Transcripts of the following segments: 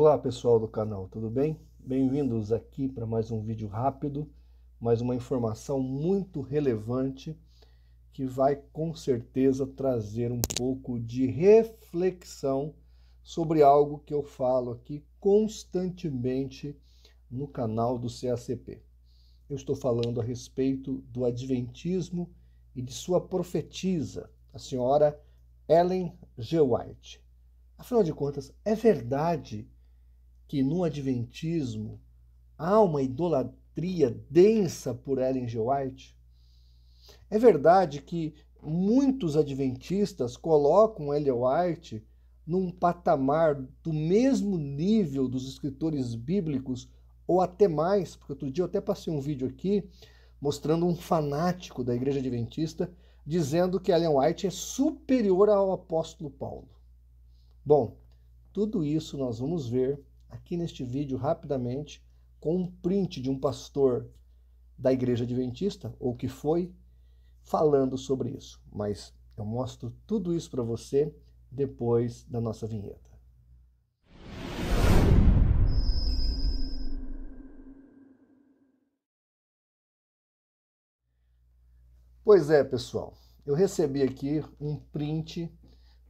Olá pessoal do canal, tudo bem? Bem-vindos aqui para mais um vídeo rápido, mais uma informação muito relevante que vai com certeza trazer um pouco de reflexão sobre algo que eu falo aqui constantemente no canal do CACP. Eu estou falando a respeito do Adventismo e de sua profetisa, a senhora Ellen G. White. Afinal de contas, é verdade que no Adventismo há uma idolatria densa por Ellen G. White? É verdade que muitos adventistas colocam Ellen White num patamar do mesmo nível dos escritores bíblicos ou até mais, porque outro dia eu até passei um vídeo aqui mostrando um fanático da igreja adventista dizendo que Ellen White é superior ao apóstolo Paulo. Bom, tudo isso nós vamos ver aqui neste vídeo rapidamente com um print de um pastor da igreja adventista, ou que foi, falando sobre isso. Mas eu mostro tudo isso para você depois da nossa vinheta. Pois é, pessoal, eu recebi aqui um print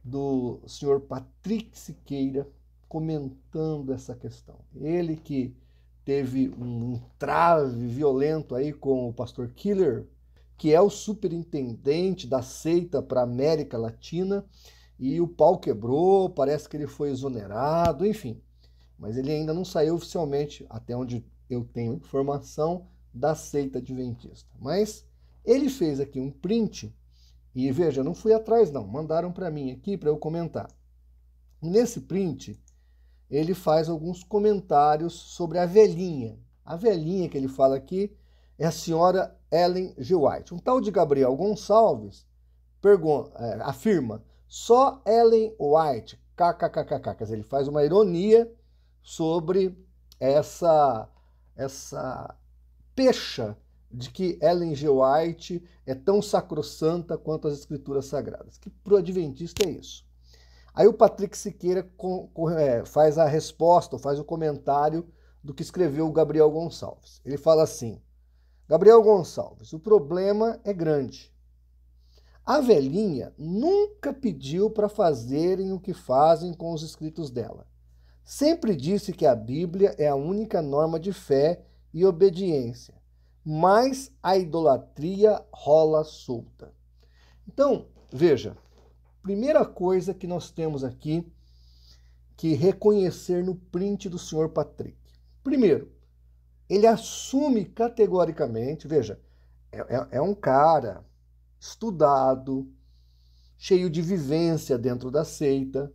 do senhor Patrick Siqueira, comentando essa questão. Ele que teve um entrave violento aí com o pastor Killer, que é o superintendente da seita para a América Latina, e o pau quebrou, parece que ele foi exonerado, enfim. Mas ele ainda não saiu oficialmente, até onde eu tenho informação, da seita adventista. Mas ele fez aqui um print, e veja, não fui atrás não, mandaram para mim aqui para eu comentar. Nesse print, ele faz alguns comentários sobre a velhinha. A velhinha que ele fala aqui é a senhora Ellen G. White. Um tal de Gabriel Gonçalves pergunta, é, afirma só Ellen White, kkkk, quer dizer, ele faz uma ironia sobre essa essa pecha de que Ellen G. White é tão sacrossanta quanto as escrituras sagradas. Que pro adventista é isso? Aí o Patrick Siqueira é, faz a resposta, faz o comentário do que escreveu o Gabriel Gonçalves. Ele fala assim: Gabriel Gonçalves, o problema é grande. A velhinha nunca pediu para fazerem o que fazem com os escritos dela. Sempre disse que a Bíblia é a única norma de fé e obediência, mas a idolatria rola solta. Então, veja, primeira coisa que nós temos aqui que reconhecer no print do senhor Patrick. Primeiro, ele assume categoricamente, veja, é, é, é um cara estudado, cheio de vivência dentro da seita,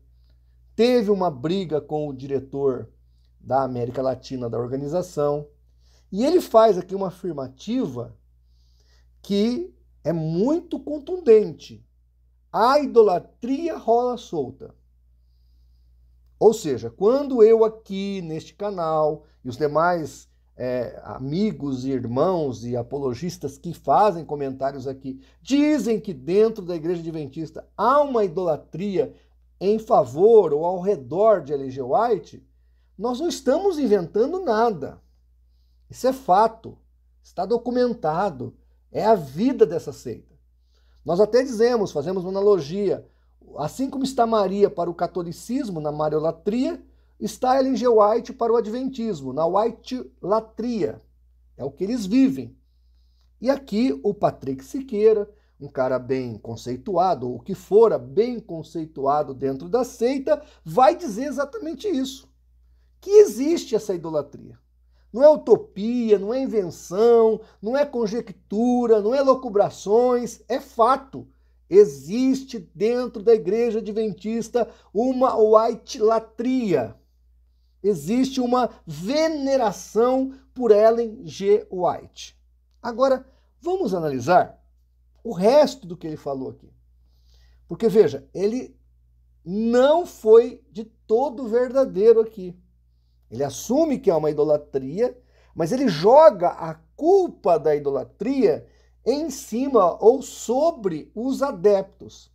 teve uma briga com o diretor da América Latina da organização, e ele faz aqui uma afirmativa que é muito contundente. A idolatria rola solta. Ou seja, quando eu aqui neste canal e os demais é, amigos e irmãos e apologistas que fazem comentários aqui dizem que dentro da igreja adventista há uma idolatria em favor ou ao redor de L.G. White, nós não estamos inventando nada. Isso é fato, está documentado, é a vida dessa seita. Nós até dizemos, fazemos uma analogia, assim como está Maria para o catolicismo, na mariolatria, está Ellen G. White para o adventismo, na white-latria. É o que eles vivem. E aqui o Patrick Siqueira, um cara bem conceituado, ou que fora bem conceituado dentro da seita, vai dizer exatamente isso: que existe essa idolatria. Não é utopia, não é invenção, não é conjectura, não é locubrações, é fato. Existe dentro da igreja adventista uma white-latria. Existe uma veneração por Ellen G. White. Agora, vamos analisar o resto do que ele falou aqui. Porque veja, ele não foi de todo verdadeiro aqui. Ele assume que é uma idolatria, mas ele joga a culpa da idolatria em cima ou sobre os adeptos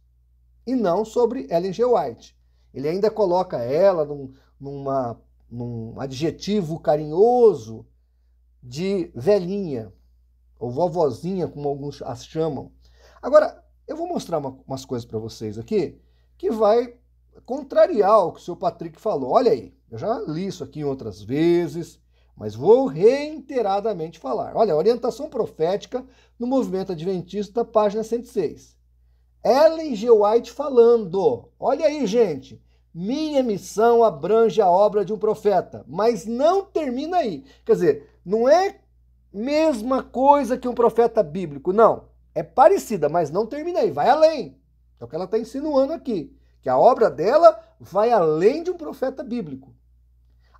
e não sobre Ellen G. White. Ele ainda coloca ela num, numa, num adjetivo carinhoso de velhinha ou vovozinha, como alguns as chamam. Agora, eu vou mostrar uma, umas coisas para vocês aqui que vai contrariar o que o seu Patrick falou. Olha aí, eu já li isso aqui outras vezes, mas vou reiteradamente falar. Olha, orientação profética no movimento adventista, página 106. Ellen G. White falando. Olha aí, gente. Minha missão abrange a obra de um profeta, mas não termina aí. Quer dizer, não é mesma coisa que um profeta bíblico, não. É parecida, mas não termina aí, vai além. É o que ela está insinuando aqui que a obra dela vai além de um profeta bíblico.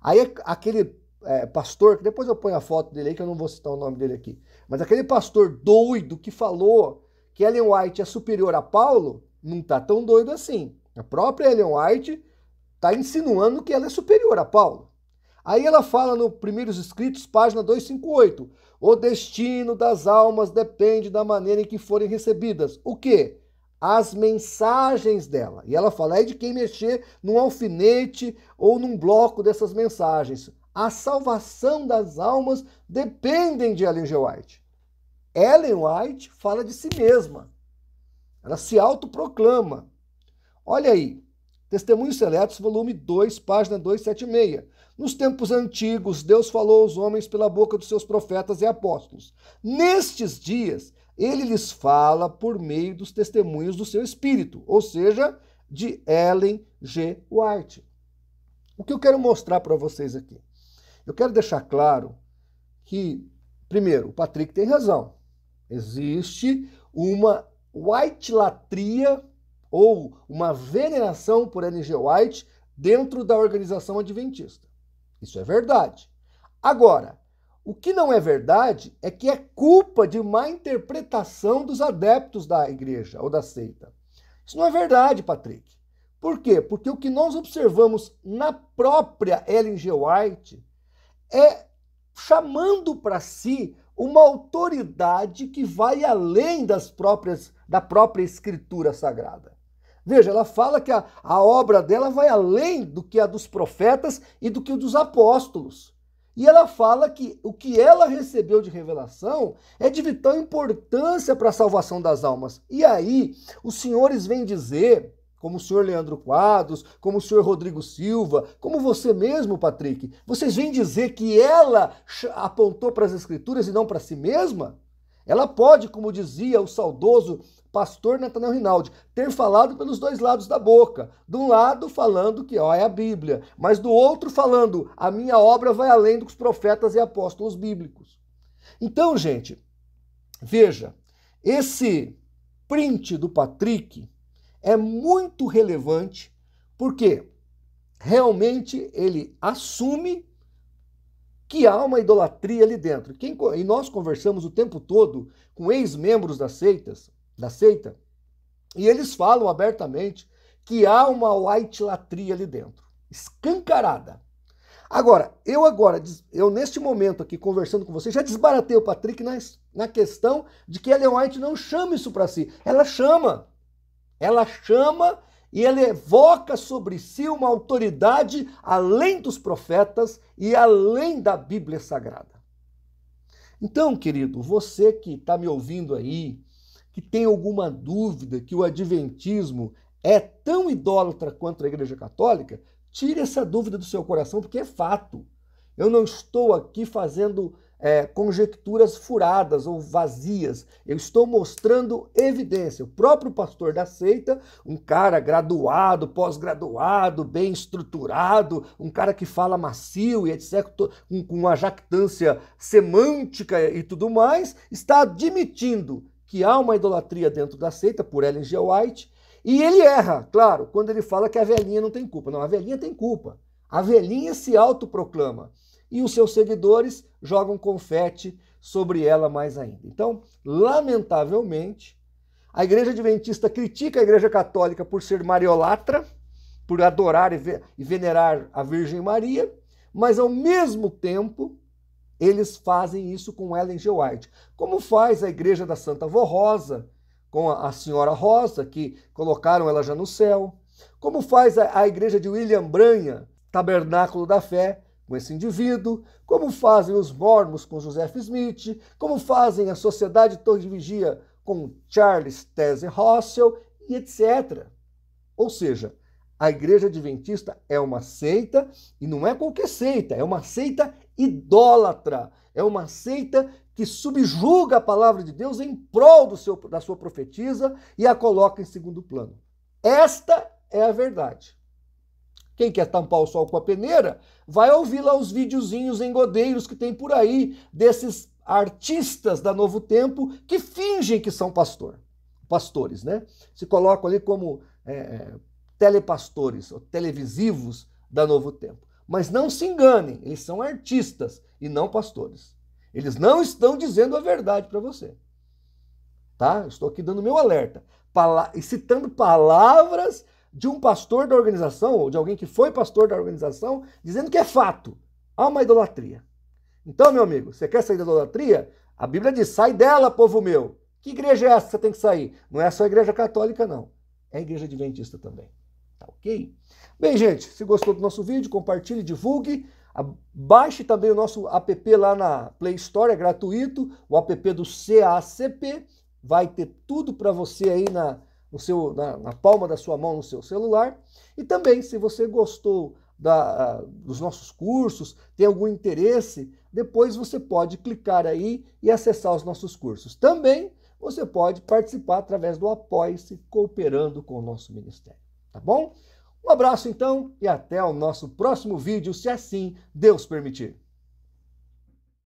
Aí é aquele é, pastor, que depois eu ponho a foto dele aí, que eu não vou citar o nome dele aqui, mas aquele pastor doido que falou que Ellen White é superior a Paulo, não está tão doido assim. A própria Ellen White está insinuando que ela é superior a Paulo. Aí ela fala no Primeiros Escritos, página 258, o destino das almas depende da maneira em que forem recebidas. O quê? as mensagens dela. E ela fala: é de quem mexer num alfinete ou num bloco dessas mensagens. A salvação das almas dependem de Ellen G. White. Ellen White fala de si mesma. Ela se autoproclama. Olha aí, Testemunhos Seletos, volume 2, página 276. Nos tempos antigos, Deus falou aos homens pela boca dos seus profetas e apóstolos. Nestes dias, ele lhes fala por meio dos testemunhos do seu espírito, ou seja, de Ellen G. White. O que eu quero mostrar para vocês aqui? Eu quero deixar claro que, primeiro, o Patrick tem razão. Existe uma white latria ou uma veneração por N.G. White dentro da organização adventista. Isso é verdade. Agora, o que não é verdade é que é culpa de má interpretação dos adeptos da igreja ou da seita. Isso não é verdade, Patrick. Por quê? Porque o que nós observamos na própria Ellen G. White é chamando para si uma autoridade que vai além das próprias da própria escritura sagrada. Veja, ela fala que a, a obra dela vai além do que a dos profetas e do que a dos apóstolos. E ela fala que o que ela recebeu de revelação é de vital importância para a salvação das almas. E aí, os senhores vêm dizer, como o senhor Leandro Quadros, como o senhor Rodrigo Silva, como você mesmo, Patrick, vocês vêm dizer que ela apontou para as Escrituras e não para si mesma? Ela pode, como dizia o saudoso pastor Nathanael Rinaldi, ter falado pelos dois lados da boca. De um lado falando que ó, é a Bíblia, mas do outro falando a minha obra vai além dos profetas e apóstolos bíblicos. Então, gente, veja, esse print do Patrick é muito relevante porque realmente ele assume que há uma idolatria ali dentro. Quem, e nós conversamos o tempo todo com ex-membros das seitas, da seita, e eles falam abertamente que há uma white latria ali dentro, escancarada. Agora, eu agora, eu neste momento aqui conversando com você, já desbaratei o Patrick na, na questão de que Ellen White não chama isso para si. Ela chama. Ela chama e ela evoca sobre si uma autoridade além dos profetas e além da Bíblia Sagrada. Então, querido, você que está me ouvindo aí, que tem alguma dúvida que o adventismo é tão idólatra quanto a Igreja Católica, tire essa dúvida do seu coração, porque é fato. Eu não estou aqui fazendo é, conjecturas furadas ou vazias. Eu estou mostrando evidência. O próprio pastor da seita, um cara graduado, pós-graduado, bem estruturado, um cara que fala macio e etc., com uma jactância semântica e tudo mais, está admitindo que há uma idolatria dentro da seita, por Ellen G. White, e ele erra, claro, quando ele fala que a velhinha não tem culpa. Não, a velhinha tem culpa. A velhinha se autoproclama. E os seus seguidores jogam confete sobre ela mais ainda. Então, lamentavelmente, a Igreja Adventista critica a Igreja Católica por ser mariolatra, por adorar e venerar a Virgem Maria, mas ao mesmo tempo eles fazem isso com Ellen G. White. Como faz a igreja da Santa Vó Rosa, com a, a senhora Rosa, que colocaram ela já no céu. Como faz a, a igreja de William Branha, tabernáculo da fé, com esse indivíduo, como fazem os mormons com Joseph Smith, como fazem a Sociedade Torre de Vigia com Charles Tese Russell e etc. Ou seja, a Igreja Adventista é uma seita e não é qualquer seita, é uma seita idólatra, é uma seita que subjuga a palavra de Deus em prol do seu, da sua profetisa e a coloca em segundo plano. Esta é a verdade. Quem quer tampar o sol com a peneira, vai ouvir lá os videozinhos engodeiros que tem por aí desses artistas da Novo Tempo que fingem que são pastor, pastores, né? Se colocam ali como é, é telepastores ou televisivos da Novo Tempo. Mas não se enganem, eles são artistas e não pastores. Eles não estão dizendo a verdade para você. Tá? estou aqui dando meu alerta. Pala e citando palavras de um pastor da organização, ou de alguém que foi pastor da organização, dizendo que é fato. Há uma idolatria. Então, meu amigo, você quer sair da idolatria? A Bíblia diz: sai dela, povo meu. Que igreja é essa que você tem que sair? Não é só a igreja católica, não. É a igreja adventista também. Tá ok? Bem, gente, se gostou do nosso vídeo, compartilhe, divulgue. Baixe também o nosso app lá na Play Store, é gratuito, o app do CACP. Vai ter tudo para você aí na, no seu, na, na, palma da sua mão no seu celular. E também, se você gostou da, dos nossos cursos, tem algum interesse, depois você pode clicar aí e acessar os nossos cursos. Também você pode participar através do Apoie-se, cooperando com o nosso ministério tá bom? Um abraço então e até o nosso próximo vídeo, se assim Deus permitir.